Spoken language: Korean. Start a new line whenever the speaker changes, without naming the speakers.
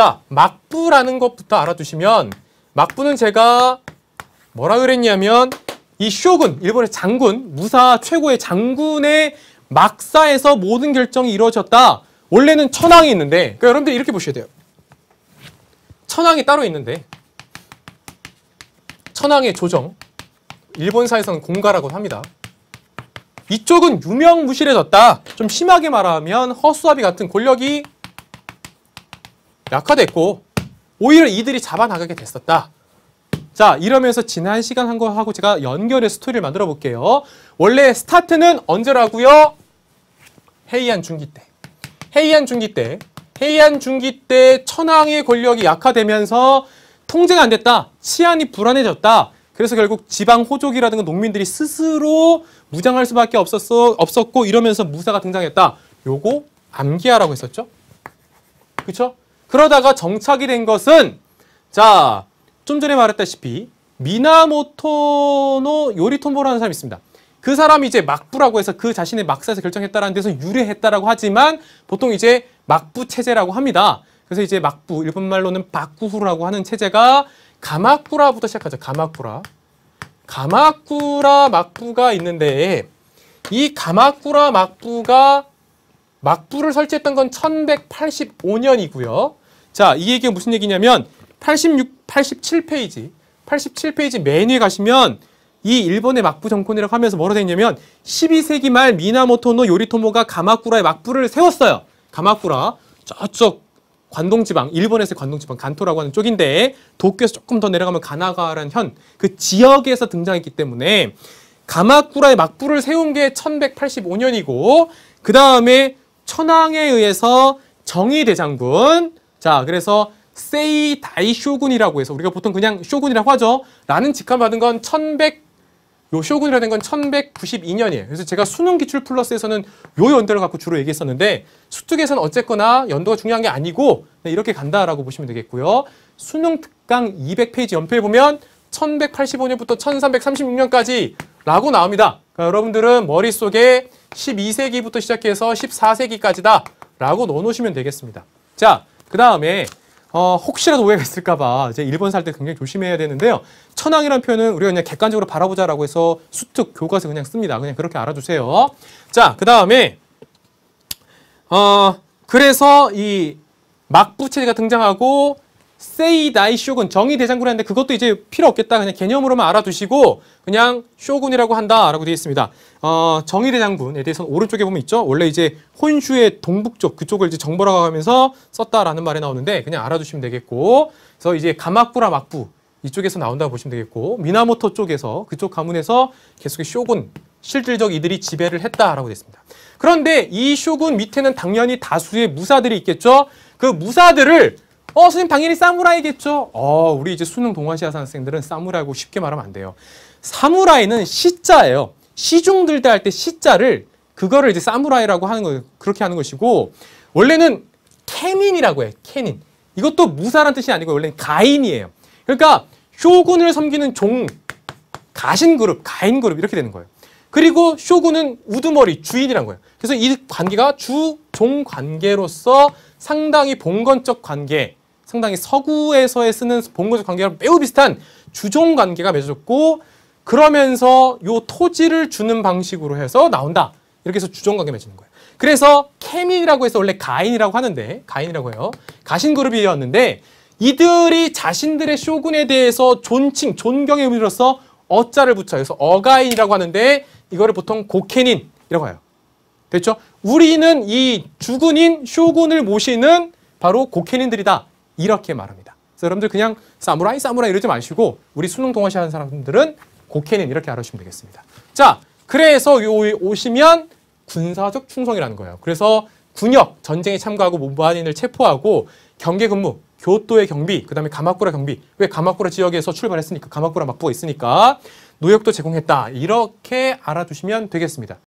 자, 막부라는 것부터 알아두시면 막부는 제가 뭐라 그랬냐면 이 쇼군, 일본의 장군, 무사 최고의 장군의 막사에서 모든 결정이 이루어졌다. 원래는 천황이 있는데 그러니까 여러분들 이렇게 보셔야 돼요. 천황이 따로 있는데 천황의 조정, 일본사에서는 공가라고 합니다. 이쪽은 유명무실해졌다. 좀 심하게 말하면 허수아비 같은 권력이 약화됐고 오히려 이들이 잡아나가게 됐었다. 자 이러면서 지난 시간 한 거하고 제가 연결의 스토리를 만들어 볼게요. 원래 스타트는 언제라고요? 헤이안 중기 때. 헤이안 중기 때. 헤이안 중기 때 천황의 권력이 약화되면서 통제가 안 됐다. 치안이 불안해졌다. 그래서 결국 지방 호족이라든가 농민들이 스스로 무장할 수밖에 없었어, 없었고 이러면서 무사가 등장했다. 요거 암기하라고 했었죠? 그쵸? 그러다가 정착이 된 것은 자, 좀 전에 말했다시피 미나모토노 요리톰보라는 사람이 있습니다. 그 사람이 이제 막부라고 해서 그 자신의 막사에서 결정했다라는 데서 유래했다라고 하지만 보통 이제 막부 체제라고 합니다. 그래서 이제 막부, 일본 말로는 박구후라고 하는 체제가 가마쿠라부터 시작하죠. 가마쿠라. 가마쿠라 막부가 있는데 이 가마쿠라 막부가 막부를 설치했던 건 1185년이고요. 자, 이 얘기가 무슨 얘기냐면 86, 87페이지, 87페이지 메뉴에 가시면 이 일본의 막부 정권이라고 하면서 뭐라 되어 있냐면 12세기 말 미나모토노 요리토모가 가마쿠라의 막부를 세웠어요. 가마쿠라 저쪽 관동지방, 일본에서의 관동지방 간토라고 하는 쪽인데 도쿄에서 조금 더 내려가면 가나가라는 현, 그 지역에서 등장했기 때문에 가마쿠라의 막부를 세운 게 1185년이고 그 다음에 천황에 의해서 정의대장군 자, 그래서 세이 다이 쇼군이라고 해서 우리가 보통 그냥 쇼군이라고 하죠. 라는 직함받은 건 1100, 요 쇼군이라는 건 1192년이에요. 그래서 제가 수능 기출 플러스에서는 요 연도를 갖고 주로 얘기했었는데 수특에서는 어쨌거나 연도가 중요한 게 아니고 네, 이렇게 간다라고 보시면 되겠고요. 수능 특강 200페이지 연필 보면 1185년부터 1336년까지 라고 나옵니다. 그러니까 여러분들은 머릿속에 12세기부터 시작해서 14세기까지다 라고 넣어놓으시면 되겠습니다. 자, 그 다음에 어, 혹시라도 오해가 있을까봐 이제 일본 살 때 굉장히 조심해야 되는데요. 천황이라는 표현은 우리가 그냥 객관적으로 바라보자라고 해서 수특 교과서 그냥 씁니다. 그냥 그렇게 알아두세요 자, 그 다음에 어, 그래서 이 막부체제가 등장하고 세이 나이 쇼군 정의 대장군이었는데 그것도 이제 필요 없겠다 그냥 개념으로만 알아두시고 그냥 쇼군이라고 한다라고 되어 있습니다. 어, 정의 대장군에 대해서는 오른쪽에 보면 있죠. 원래 이제 혼슈의 동북쪽 그쪽을 이제 정벌하고가면서 썼다라는 말이 나오는데 그냥 알아두시면 되겠고 그래서 이제 가마쿠라 막부 이쪽에서 나온다고 보시면 되겠고 미나모토 쪽에서 그쪽 가문에서 계속 쇼군 실질적 이들이 지배를 했다라고 있습니다 그런데 이 쇼군 밑에는 당연히 다수의 무사들이 있겠죠. 그 무사들을 어, 선생님 당연히 사무라이겠죠. 어, 우리 이제 수능 동아시아 선생님들은 사무라이고 쉽게 말하면 안 돼요. 사무라이는 시자예요. 시중 들대할때 시자를 그거를 이제 사무라이라고 하는 거 그렇게 하는 것이고 원래는 케닌이라고 해. 케닌 이것도 무사란 뜻이 아니고 원래는 가인이에요. 그러니까 쇼군을 섬기는 종 가신 그룹, 가인 그룹 이렇게 되는 거예요. 그리고 쇼군은 우두머리, 주인이란 거예요. 그래서 이 관계가 주종 관계로서 상당히 봉건적 관계, 상당히 서구에서의 쓰는 본거적 관계랑 매우 비슷한 주종 관계가 맺어졌고 그러면서 요 토지를 주는 방식으로 해서 나온다. 이렇게 해서 주종 관계 맺는 거예요. 그래서 케이라고 해서 원래 가인이라고 하는데 가인이라고 해요. 가신 그룹이었는데 이들이 자신들의 쇼군에 대해서 존칭, 존경의 의미로서 어자를 붙여요. 그래서 어가인이라고 하는데 이거를 보통 고케닌이라고 해요. 됐죠? 우리는 이 주군인 쇼군을 모시는 바로 고케닌들이다. 이렇게 말합니다. 그래서 여러분들 그냥 사무라이 사무라이 이러지 마시고 우리 수능 동아시 하는 사람들은 고케는 이렇게 알아주시면 되겠습니다. 자, 그래서 요 오시면 군사적 충성이라는 거예요. 그래서 군역, 전쟁에 참가하고 모반인을 체포하고 경계 근무, 교토의 경비, 그 다음에 가마쿠라 경비. 왜 가마쿠라 지역에서 출발했으니까, 가마쿠라 막부가 있으니까 노역도 제공했다. 이렇게 알아두시면 되겠습니다.